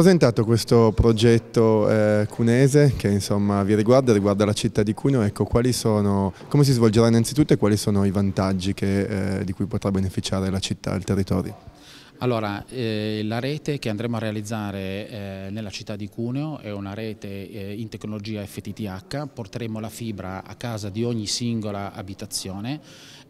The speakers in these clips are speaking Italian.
presentato questo progetto eh, cunese che insomma vi riguarda, riguarda la città di Cuneo, ecco, sono, come si svolgerà innanzitutto e quali sono i vantaggi che, eh, di cui potrà beneficiare la città, il territorio? Allora, eh, la rete che andremo a realizzare eh, nella città di Cuneo è una rete eh, in tecnologia FTTH, porteremo la fibra a casa di ogni singola abitazione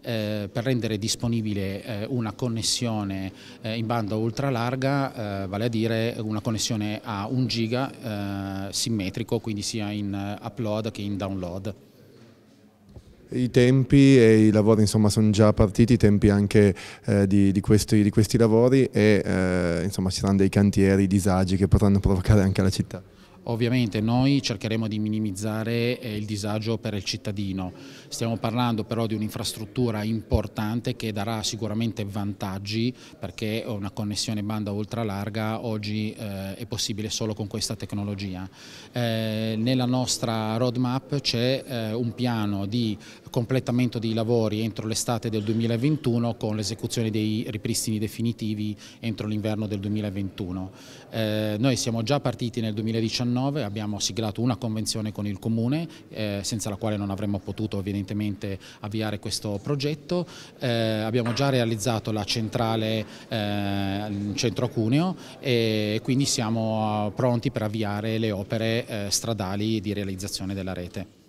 eh, per rendere disponibile eh, una connessione eh, in banda ultralarga, vale a dire una connessione a 1 giga simmetrico, quindi sia in upload che in download i tempi e i lavori insomma sono già partiti, i tempi anche eh, di, di, questi, di, questi, lavori e eh, insomma ci saranno dei cantieri, disagi che potranno provocare anche la città. Ovviamente noi cercheremo di minimizzare eh, il disagio per il cittadino, stiamo parlando però di un'infrastruttura importante che darà sicuramente vantaggi perché una connessione banda ultralarga oggi eh, è possibile solo con questa tecnologia. Eh, nella nostra roadmap c'è un piano di completamento dei lavori entro l'estate del 2021 con l'esecuzione dei ripristini definitivi entro l'inverno del 2021. noi siamo già partiti nel 2019 2019 abbiamo siglato una convenzione con il Comune, eh, senza la quale non avremmo potuto evidentemente avviare questo progetto. Eh, abbiamo già realizzato la centrale eh, centro Cuneo e quindi siamo eh, pronti per avviare le opere eh, stradali di realizzazione della rete.